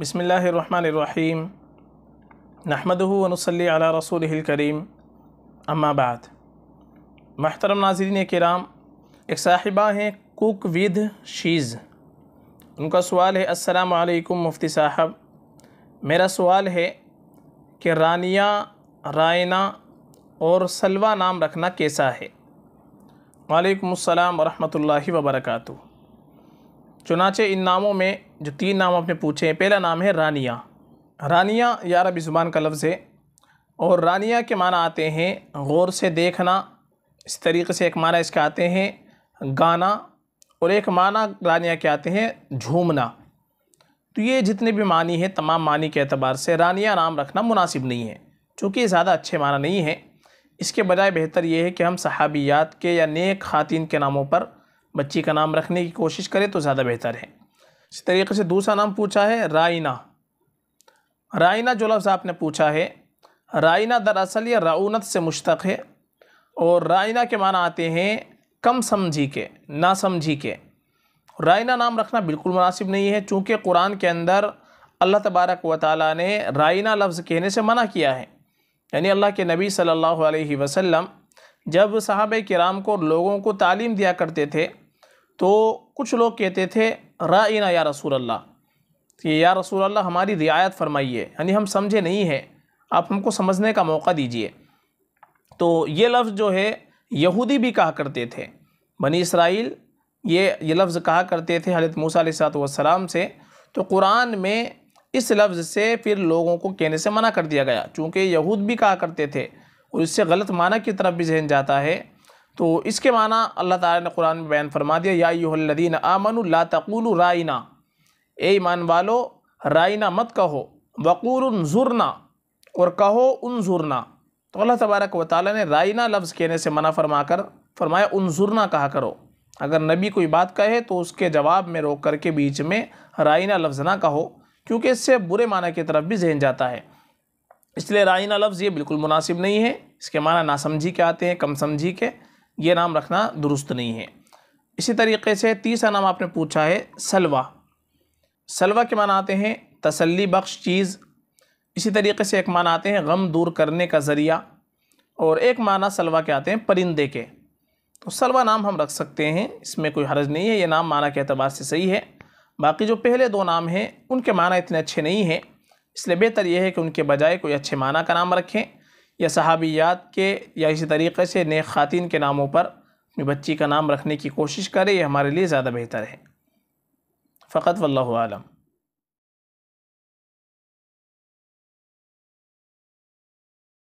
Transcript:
बसमीम नहमदनसली अला रसूल करीम अम्माबाद महतरम नाजरीन कराम एक साहिबा हैं कुक विद शीज़ उनका सवाल है अस्सलाम वालेकुम मुफ्ती साहब मेरा सवाल है कि रानिया रायना और सलवा नाम रखना कैसा है वालेकुम अस्सलाम वरहमतुल्लाहि वबरकatuh चुनाचे इन नामों में जो तीन नाम आपने पूछे हैं पहला नाम है रानिया रानिया या अरबी ज़ुबान का लफ्ज़ है और रानिया के माना आते हैं गौर से देखना इस तरीके से एक माना इसके आते हैं गाना और एक माना रानिया के आते हैं झूमना तो ये जितने भी मानी हैं तमाम मानी के अतबार से रानिया नाम रखना मुनासिब नहीं है चूँकि ज़्यादा अच्छे माना नहीं है इसके बजाय बेहतर ये है कि हम सहाबियात के या नेक ख़ातिन के नामों पर बच्ची का नाम रखने की कोशिश करें तो ज़्यादा बेहतर है इसी तरीके से दूसरा नाम पूछा है राइना रायना जो लफ्ज़ आपने पूछा है राइना दरअसल यह राउनत से मुश्तक है और राइना के माना आते हैं कम समझी के ना समझी के राइना नाम रखना बिल्कुल मुनासिब नहीं है चूँकि कुरान के अंदर अल्लाह तबारक व ताली ने रायना लफ्ज़ कहने से मना किया है यानी अल्लाह के नबी सल्लल्लाहु अलैहि वसल्लम जब साहब कराम को लोगों को तालीम दिया करते थे तो कुछ लोग कहते थे राइना या रसूल अल्लाह कि या रसूल अल्लाह हमारी रियायत फरमाइए यानी हम समझे नहीं है आप हमको समझने का मौका दीजिए तो ये लफ्ज़ जो है यहूदी भी कहा करते थे बनी इसराइल ये ये लफ्ज़ कहा करते थे हजरत मूसा सात से तो कुरान में इस लफ्ज़ से फिर लोगों को कहने से मना कर दिया गया चूँकि यहूद भी कहा करते थे और इससे गलत माना की तरफ भी जहन जाता है तो इसके माना अल्लाह ताला ने कुरान में बयान फरमा दिया या लदीन आमन ला तकुल रायना ए ईमान वालो राइना मत कहो वक़ूल झुरना और कहो झुरना तो अल्लाह तबारक व ताली ने राइना लफ्ज़ कहने से मना फरमा कर फरमाया झुरना कहा करो अगर नबी कोई बात कहे तो उसके जवाब में रोक करके बीच में राइना लफ्ज़ ना कहो क्योंकि इससे बुरे माना की तरफ भी जहन जाता है इसलिए राइना लफ्ज़ ये बिल्कुल मुनासिब नहीं है इसके माना नासमझी के आते हैं कम समझी के ये नाम रखना दुरुस्त नहीं है इसी तरीके से तीसरा नाम आपने पूछा है सलवा सलवा के माना आते हैं तसल्ली बख्श चीज़ इसी तरीके से एक माना आते हैं गम दूर करने का ज़रिया और एक माना सलवा के आते हैं परिंदे के तो सलवा नाम हम रख सकते हैं इसमें कोई हर्ज नहीं है ये नाम माना के अतबार से सही है बाकी जो पहले दो नाम हैं उनके माना इतने अच्छे नहीं हैं इसलिए बेहतर यह है कि उनके बजाय कोई अच्छे माना का नाम रखें या सहाबियात के या इसी तरीके से नए ख़ातिन के नामों पर अपनी बच्ची का नाम रखने की कोशिश करें यह हमारे लिए ज़्यादा बेहतर है फ़कत वल्लम